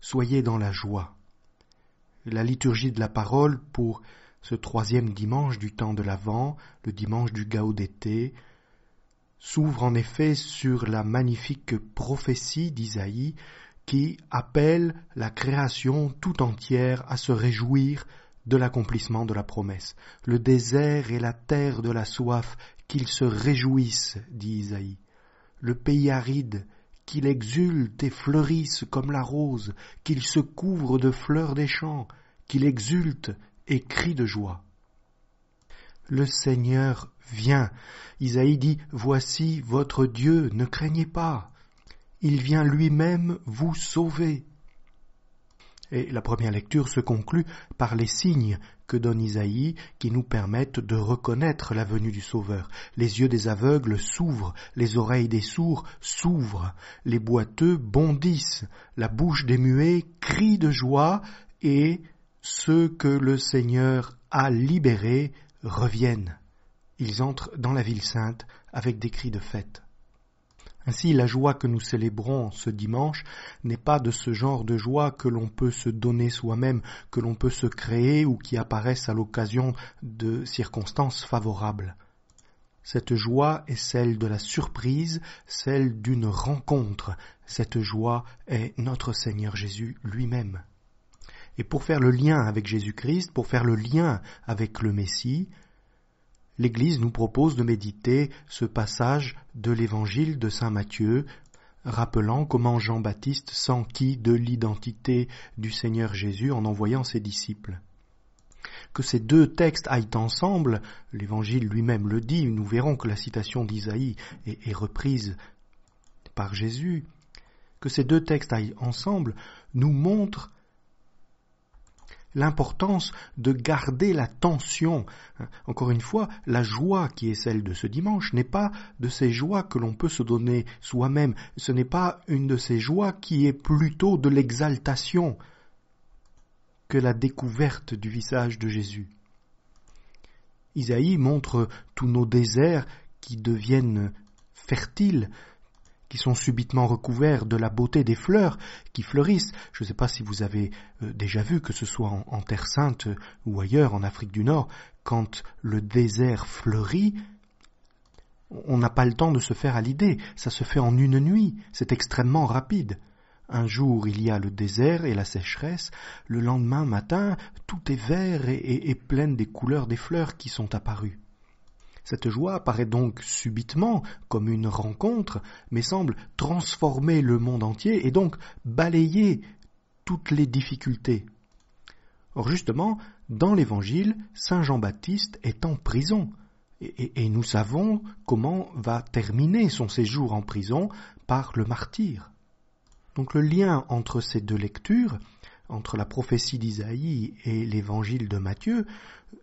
soyez dans la joie. La liturgie de la parole pour ce troisième dimanche du temps de l'Avent, le dimanche du d'été s'ouvre en effet sur la magnifique prophétie d'Isaïe qui appelle la création tout entière à se réjouir de l'accomplissement de la promesse. Le désert et la terre de la soif, qu'ils se réjouissent, dit Isaïe. Le pays aride, qu'il exulte et fleurisse comme la rose, qu'il se couvre de fleurs des champs, qu'il exulte et crie de joie. Le Seigneur vient. Isaïe dit, Voici votre Dieu, ne craignez pas. Il vient lui-même vous sauver. Et la première lecture se conclut par les signes que donne Isaïe qui nous permettent de reconnaître la venue du Sauveur. Les yeux des aveugles s'ouvrent, les oreilles des sourds s'ouvrent, les boiteux bondissent, la bouche des muets crie de joie et ceux que le Seigneur a libérés reviennent. Ils entrent dans la ville sainte avec des cris de fête. Ainsi, la joie que nous célébrons ce dimanche n'est pas de ce genre de joie que l'on peut se donner soi-même, que l'on peut se créer ou qui apparaissent à l'occasion de circonstances favorables. Cette joie est celle de la surprise, celle d'une rencontre. Cette joie est notre Seigneur Jésus lui-même. Et pour faire le lien avec Jésus-Christ, pour faire le lien avec le Messie, l'Église nous propose de méditer ce passage de l'Évangile de Saint Matthieu, rappelant comment Jean-Baptiste s'enquit de l'identité du Seigneur Jésus en envoyant ses disciples. Que ces deux textes aillent ensemble, l'Évangile lui-même le dit, nous verrons que la citation d'Isaïe est, est, reprise par Jésus, que ces deux textes aillent ensemble nous montrent l'importance de garder la tension. Euh, encore une fois, la joie qui est celle de ce dimanche n'est pas de ces joies que l'on peut se donner soi-même, ce n'est pas une de ces joies qui est plutôt de l'exaltation que la découverte du visage de Jésus. Isaïe montre tous nos déserts qui deviennent fertiles, qui sont subitement recouverts de la beauté des fleurs qui fleurissent. Je ne sais pas si vous avez euh, déjà vu, que ce soit en, Terre Sainte euh, ou ailleurs, en Afrique du Nord, quand le désert fleurit, on n'a pas le temps de se faire à l'idée, ça se fait en une nuit, c'est extrêmement rapide. Un jour il y a le désert et la sécheresse, le lendemain matin tout est vert et plein des couleurs des fleurs qui sont apparues. Cette joie apparaît donc subitement comme une rencontre, mais semble transformer le monde entier et donc balayer toutes les difficultés. Or justement, dans l'Évangile, Saint Jean-Baptiste est en prison. Et, et, nous savons comment va terminer son séjour en prison par le martyr. Donc le lien entre ces deux lectures entre la prophétie d'Isaïe et l'évangile de Matthieu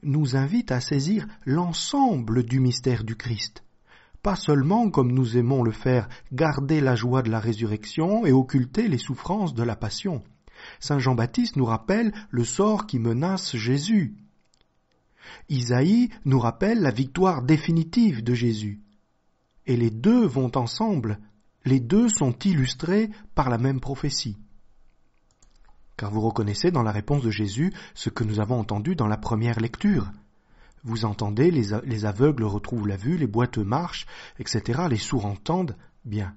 nous invite à saisir l'ensemble du mystère du Christ. Pas seulement, comme nous aimons le faire, garder la joie de la résurrection et occulter les souffrances de la passion. Saint Jean-Baptiste nous rappelle le sort qui menace Jésus. Isaïe nous rappelle la victoire définitive de Jésus. Et les deux vont ensemble, les deux sont illustrés par la même prophétie car vous reconnaissez dans la réponse de Jésus ce que nous avons entendu dans la première lecture. Vous entendez, les, aveugles retrouvent la vue, les boiteux marchent, etc., les sourds entendent, bien.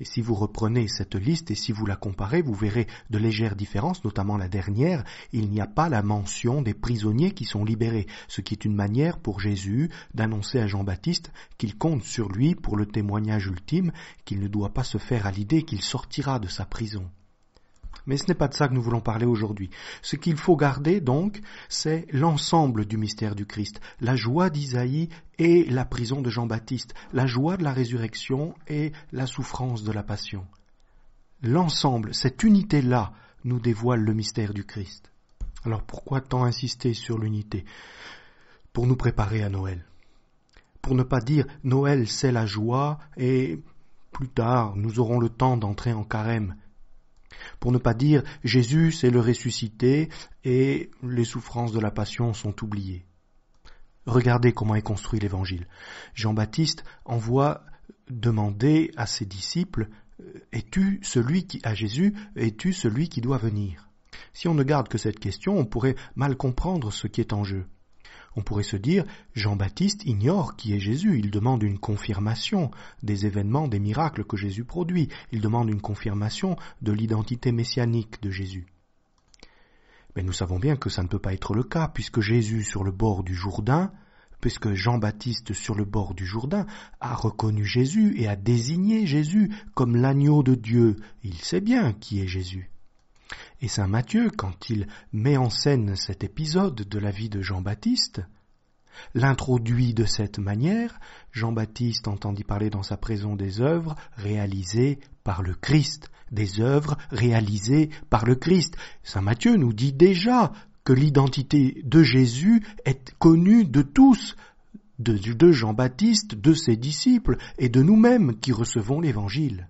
Et si vous reprenez cette liste et si vous la comparez, vous verrez de légères différences, notamment la dernière, il n'y a pas la mention des prisonniers qui sont libérés, ce qui est une manière pour Jésus d'annoncer à Jean-Baptiste qu'il compte sur lui pour le témoignage ultime, qu'il ne doit pas se faire à l'idée qu'il sortira de sa prison. Mais ce n'est pas de ça que nous voulons parler aujourd'hui. Ce qu'il faut garder donc, c'est l'ensemble du mystère du Christ, la joie d'Isaïe et la prison de Jean-Baptiste, la joie de la résurrection et la souffrance de la passion. L'ensemble, cette unité-là, nous dévoile le mystère du Christ. Alors pourquoi tant insister sur l'unité Pour nous préparer à Noël. Pour ne pas dire Noël c'est la joie et plus tard nous aurons le temps d'entrer en carême. Pour ne pas dire Jésus c'est le ressuscité et les souffrances de la passion sont oubliées. Regardez comment est construit l'évangile. Jean-Baptiste envoie demander à ses disciples Es-tu celui qui, à Jésus, es-tu celui qui doit venir Si on ne garde que cette question, on pourrait mal comprendre ce qui est en jeu. On pourrait se dire, Jean-Baptiste ignore qui est Jésus, il demande une confirmation des événements, des miracles que Jésus produit, il demande une confirmation de l'identité messianique de Jésus. Mais nous savons bien que ça ne peut pas être le cas, puisque Jésus sur le bord du Jourdain, puisque Jean-Baptiste sur le bord du Jourdain a reconnu Jésus et a désigné Jésus comme l'agneau de Dieu. Il sait bien qui est Jésus. Et Saint Matthieu, quand il met en scène cet épisode de la vie de Jean-Baptiste, l'introduit de cette manière. Jean-Baptiste entendit parler dans sa prison des œuvres réalisées par le Christ, des œuvres réalisées par le Christ. Saint Matthieu nous dit déjà que l'identité de Jésus est connue de tous, de, Jean-Baptiste, de ses disciples et de nous-mêmes qui recevons l'Évangile.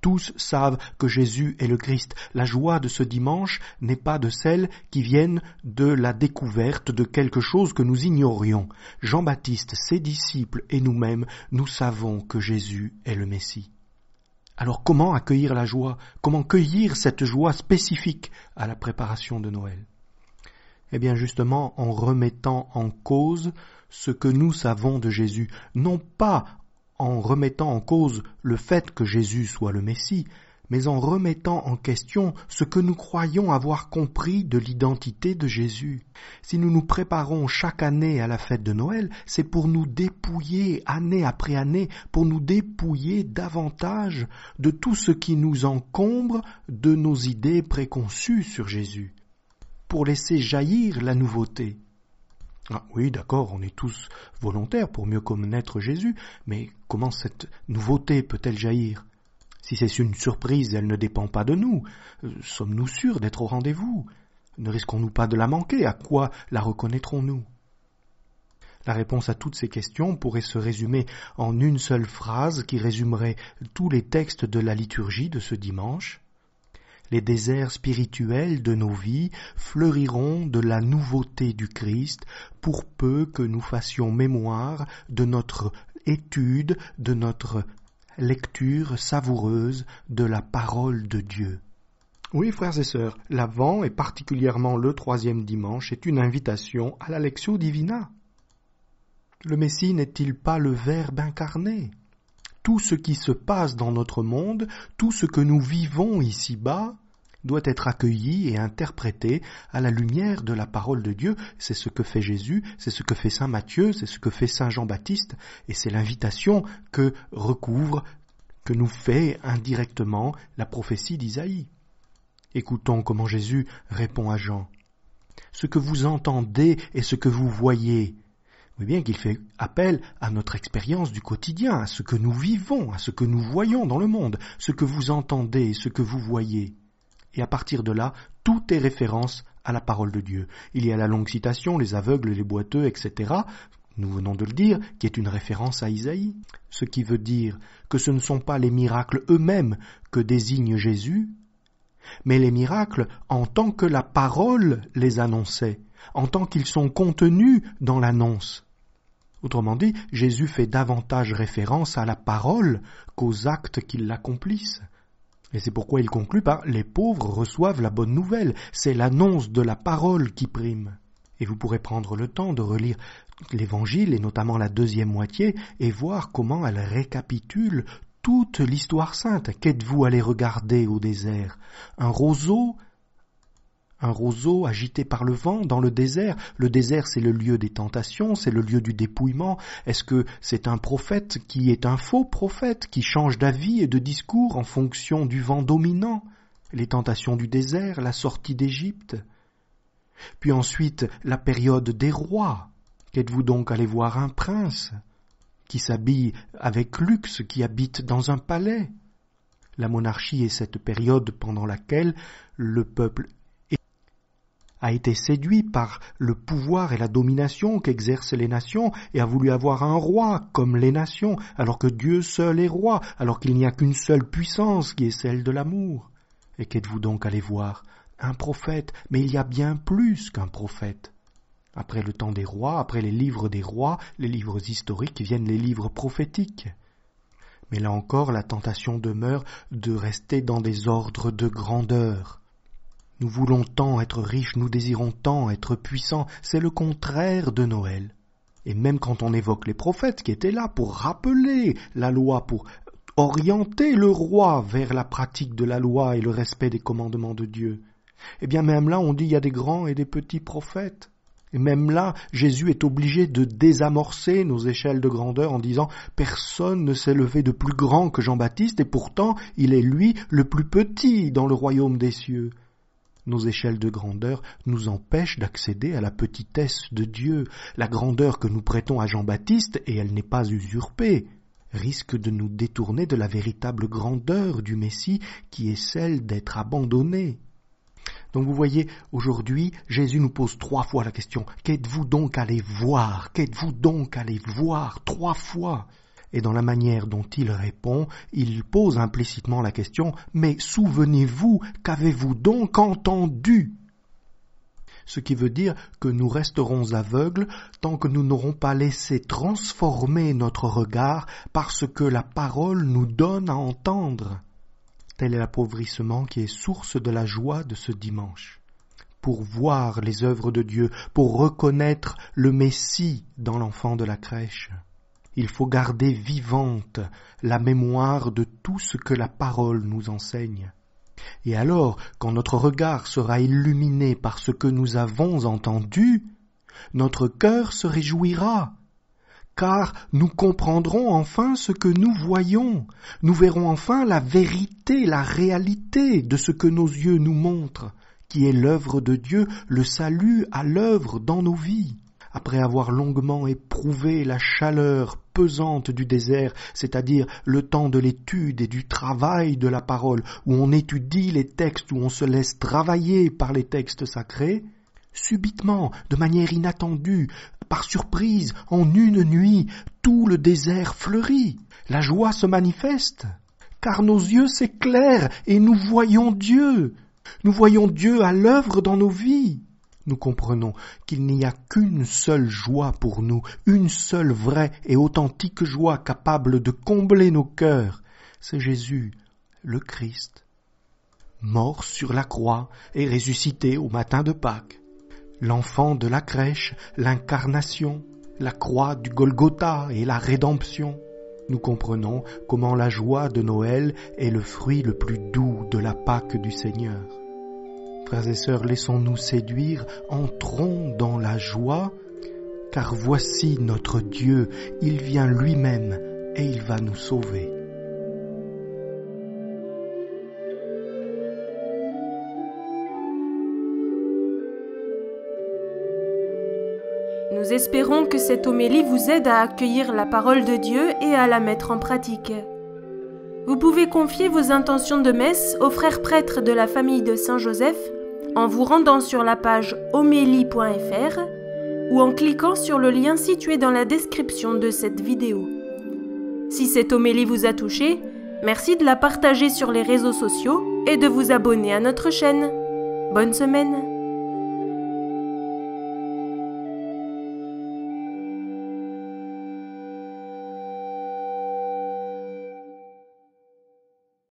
Tous savent que Jésus est le Christ. La joie de ce dimanche n'est pas de celle qui viennent de la découverte de quelque chose que nous ignorions. Jean-Baptiste, ses disciples et nous-mêmes, nous savons que Jésus est le Messie. Alors comment accueillir la joie Comment cueillir cette joie spécifique à la préparation de Noël Eh bien justement en remettant en cause ce que nous savons de Jésus, non pas en remettant en cause le fait que Jésus soit le Messie, mais en remettant en question ce que nous croyons avoir compris de l'identité de Jésus. Si nous nous préparons chaque année à la fête de Noël, c'est pour nous dépouiller année après année, pour nous dépouiller davantage de tout ce qui nous encombre de nos idées préconçues sur Jésus, pour laisser jaillir la nouveauté. Ah oui, d'accord, on est tous volontaires pour mieux connaître Jésus, mais comment cette nouveauté peut-elle jaillir Si c'est une surprise, elle ne dépend pas de nous. Euh, sommes-nous sûrs d'être au rendez-vous Ne risquons-nous pas de la manquer À quoi la reconnaîtrons-nous La réponse à toutes ces questions pourrait se résumer en une seule phrase qui résumerait tous les textes de la liturgie de ce dimanche. Les déserts spirituels de nos vies fleuriront de la nouveauté du Christ pour peu que nous fassions mémoire de notre étude, de notre lecture savoureuse de la parole de Dieu. Oui, frères et sœurs, l'Avent, et particulièrement le troisième dimanche, est une invitation à la Lectio Divina. Le Messie n'est-il pas le Verbe incarné tout ce qui se passe dans notre monde, tout ce que nous vivons ici-bas, doit être accueilli et interprété à la lumière de la parole de Dieu. C'est ce que fait Jésus, c'est ce que fait Saint Matthieu, c'est ce que fait Saint Jean-Baptiste, et c'est l'invitation que recouvre, que nous fait indirectement la prophétie d'Isaïe. Écoutons comment Jésus répond à Jean. Ce que vous entendez et ce que vous voyez, oui bien qu'il fait appel à notre expérience du quotidien, à ce que nous vivons, à ce que nous voyons dans le monde, ce que vous entendez, ce que vous voyez. Et à partir de là, tout est référence à la parole de Dieu. Il y a la longue citation, les aveugles, les boiteux, etc., nous venons de le dire, qui est une référence à Isaïe, ce qui veut dire que ce ne sont pas les miracles eux-mêmes que désigne Jésus, mais les miracles en tant que la parole les annonçait, en tant qu'ils sont contenus dans l'annonce. Autrement dit, Jésus fait davantage référence à la parole qu'aux actes qui l'accomplissent. Et c'est pourquoi il conclut par Les pauvres reçoivent la bonne nouvelle, c'est l'annonce de la parole qui prime. Et vous pourrez prendre le temps de relire l'Évangile, et notamment la deuxième moitié, et voir comment elle récapitule toute l'histoire sainte. Qu'êtes-vous allé regarder au désert Un roseau un roseau agité par le vent dans le désert. Le désert, c'est le lieu des tentations, c'est le lieu du dépouillement. Est-ce que c'est un prophète qui est un faux prophète, qui change d'avis et de discours en fonction du vent dominant Les tentations du désert, la sortie d'Égypte. Puis ensuite, la période des rois. Qu'êtes-vous donc allé voir un prince qui s'habille avec luxe, qui habite dans un palais la monarchie est cette période pendant laquelle le peuple a été séduit par le pouvoir et la domination qu'exercent les nations et a voulu avoir un roi comme les nations, alors que Dieu seul est roi, alors qu'il n'y a qu'une seule puissance qui est celle de l'amour. Et qu'êtes-vous donc allé voir Un prophète, mais il y a bien plus qu'un prophète. Après le temps des rois, après les livres des rois, les livres historiques viennent les livres prophétiques. Mais là encore, la tentation demeure de rester dans des ordres de grandeur. Nous voulons tant être riches, nous désirons tant être puissants, c'est le contraire de Noël. Et même quand on évoque les prophètes qui étaient là pour rappeler la loi, pour orienter le roi vers la pratique de la loi et le respect des commandements de Dieu, eh bien même là on dit il y a des grands et des petits prophètes. Et même là, Jésus est obligé de désamorcer nos échelles de grandeur en disant Personne ne s'est levé de plus grand que Jean-Baptiste, et pourtant il est lui le plus petit dans le royaume des cieux nos échelles de grandeur nous empêchent d'accéder à la petitesse de Dieu. La grandeur que nous prêtons à Jean-Baptiste, et elle n'est pas usurpée, risque de nous détourner de la véritable grandeur du Messie qui est celle d'être abandonné. Donc vous voyez, aujourd'hui, Jésus nous pose trois fois la question, qu'êtes-vous donc allé voir Qu'êtes-vous donc allé voir Trois fois et dans la manière dont il répond, il pose implicitement la question Mais souvenez-vous, qu'avez-vous donc entendu ce qui veut dire que nous resterons aveugles tant que nous n'aurons pas laissé transformer notre regard par ce que la parole nous donne à entendre. Tel est l'appauvrissement qui est source de la joie de ce dimanche. Pour voir les œuvres de Dieu, pour reconnaître le Messie dans l'enfant de la crèche. Il faut garder vivante la mémoire de tout ce que la parole nous enseigne. Et alors, quand notre regard sera illuminé par ce que nous avons entendu, notre cœur se réjouira, car nous comprendrons enfin ce que nous voyons, nous verrons enfin la vérité, la réalité de ce que nos yeux nous montrent, qui est l'œuvre de Dieu, le salut à l'œuvre dans nos vies. Après avoir longuement éprouvé la chaleur pesante du désert, c'est-à-dire le temps de l'étude et du travail de la parole, où on étudie les textes, où on se laisse travailler par les textes sacrés, subitement, de manière inattendue, par surprise, en une nuit, tout le désert fleurit, la joie se manifeste, car nos yeux s'éclairent et nous voyons Dieu, nous voyons Dieu à l'œuvre dans nos vies nous comprenons qu'il n'y a qu'une seule joie pour nous, une seule vraie et authentique joie capable de combler nos cœurs, c'est Jésus, le Christ, mort sur la croix et ressuscité au matin de Pâques, l'enfant de la crèche, l'incarnation, la croix du Golgotha et la rédemption. Nous comprenons comment la joie de Noël est le fruit le plus doux de la Pâque du Seigneur. Frères et sœurs, laissons-nous séduire, entrons dans la joie, car voici notre Dieu, il vient lui-même et il va nous sauver. Nous espérons que cette homélie vous aide à accueillir la parole de Dieu et à la mettre en pratique. Vous pouvez confier vos intentions de messe aux frères prêtres de la famille de Saint-Joseph en vous rendant sur la page homélie.fr ou en cliquant sur le lien situé dans la description de cette vidéo. Si cette homélie vous a touché, merci de la partager sur les réseaux sociaux et de vous abonner à notre chaîne. Bonne semaine